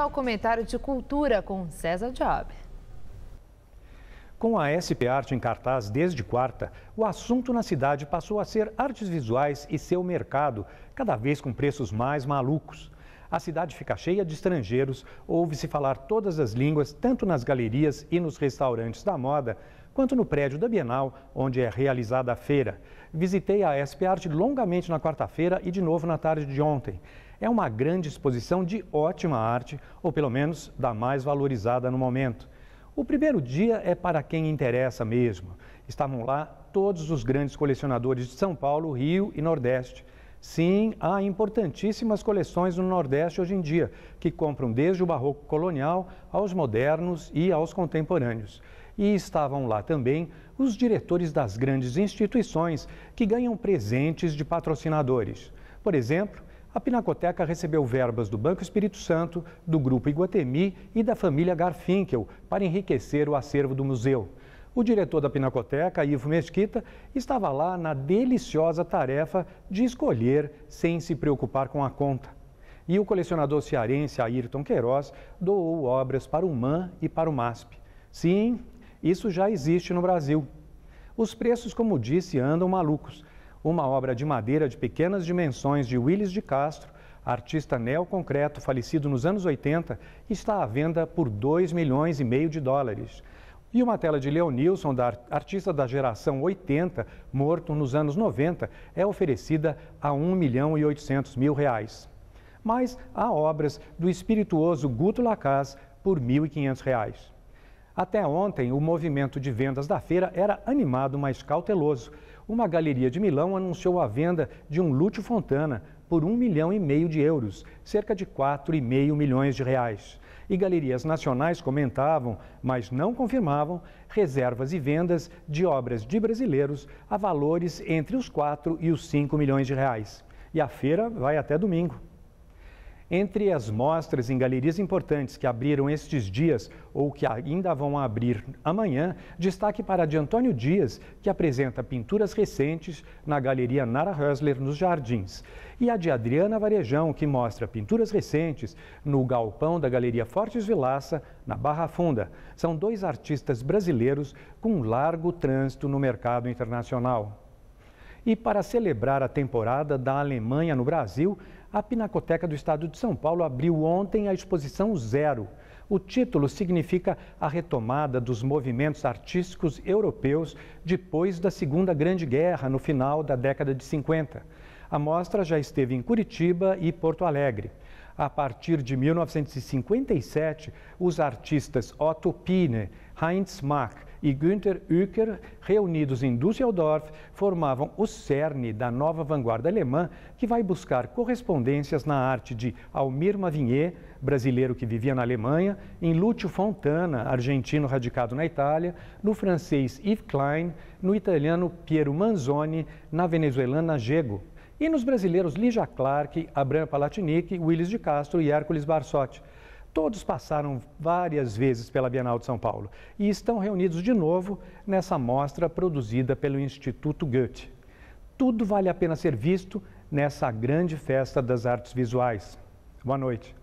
ao comentário de cultura com César Job. Com a SP Arte em cartaz desde quarta, o assunto na cidade passou a ser artes visuais e seu mercado, cada vez com preços mais malucos. A cidade fica cheia de estrangeiros, ouve-se falar todas as línguas, tanto nas galerias e nos restaurantes da moda, quanto no prédio da Bienal, onde é realizada a feira. Visitei a SP Arte longamente na quarta-feira e de novo na tarde de ontem. É uma grande exposição de ótima arte, ou pelo menos da mais valorizada no momento. O primeiro dia é para quem interessa mesmo. Estavam lá todos os grandes colecionadores de São Paulo, Rio e Nordeste. Sim, há importantíssimas coleções no Nordeste hoje em dia, que compram desde o barroco colonial aos modernos e aos contemporâneos. E estavam lá também os diretores das grandes instituições que ganham presentes de patrocinadores. Por exemplo, a Pinacoteca recebeu verbas do Banco Espírito Santo, do Grupo Iguatemi e da família Garfinkel para enriquecer o acervo do museu. O diretor da Pinacoteca, Ivo Mesquita, estava lá na deliciosa tarefa de escolher sem se preocupar com a conta. E o colecionador cearense Ayrton Queiroz doou obras para o MAN e para o MASP. Sim, isso já existe no Brasil. Os preços, como disse, andam malucos. Uma obra de madeira de pequenas dimensões de Willis de Castro, artista neoconcreto falecido nos anos 80, está à venda por 2 milhões e meio de dólares. E uma tela de Leonilson, da artista da geração 80, morto nos anos 90, é oferecida a 1 milhão e 800 mil reais. Mas há obras do espirituoso Guto Lacaz por R$ 1.500. Reais. Até ontem, o movimento de vendas da feira era animado, mas cauteloso. Uma galeria de Milão anunciou a venda de um Lúcio Fontana por 1 milhão e meio de euros, cerca de 4,5 milhões de reais. E galerias nacionais comentavam, mas não confirmavam, reservas e vendas de obras de brasileiros a valores entre os 4 e os 5 milhões de reais. E a feira vai até domingo. Entre as mostras em galerias importantes que abriram estes dias ou que ainda vão abrir amanhã, destaque para a de Antônio Dias, que apresenta pinturas recentes na Galeria Nara Hösler, nos Jardins, e a de Adriana Varejão, que mostra pinturas recentes no galpão da Galeria Fortes Vilaça, na Barra Funda. São dois artistas brasileiros com largo trânsito no mercado internacional. E para celebrar a temporada da Alemanha no Brasil, a Pinacoteca do Estado de São Paulo abriu ontem a exposição Zero. O título significa a retomada dos movimentos artísticos europeus depois da Segunda Grande Guerra, no final da década de 50. A mostra já esteve em Curitiba e Porto Alegre. A partir de 1957, os artistas Otto Pine, Heinz Mack e Günter Uecker, reunidos em Düsseldorf, formavam o cerne da nova vanguarda alemã, que vai buscar correspondências na arte de Almir Mavigné, brasileiro que vivia na Alemanha, em Lúcio Fontana, argentino radicado na Itália, no francês Yves Klein, no italiano Piero Manzoni, na venezuelana Gego. E nos brasileiros Lígia Clark, Abraham Palatinic, Willis de Castro e Hércules Barsotti. Todos passaram várias vezes pela Bienal de São Paulo e estão reunidos de novo nessa mostra produzida pelo Instituto Goethe. Tudo vale a pena ser visto nessa grande festa das artes visuais. Boa noite.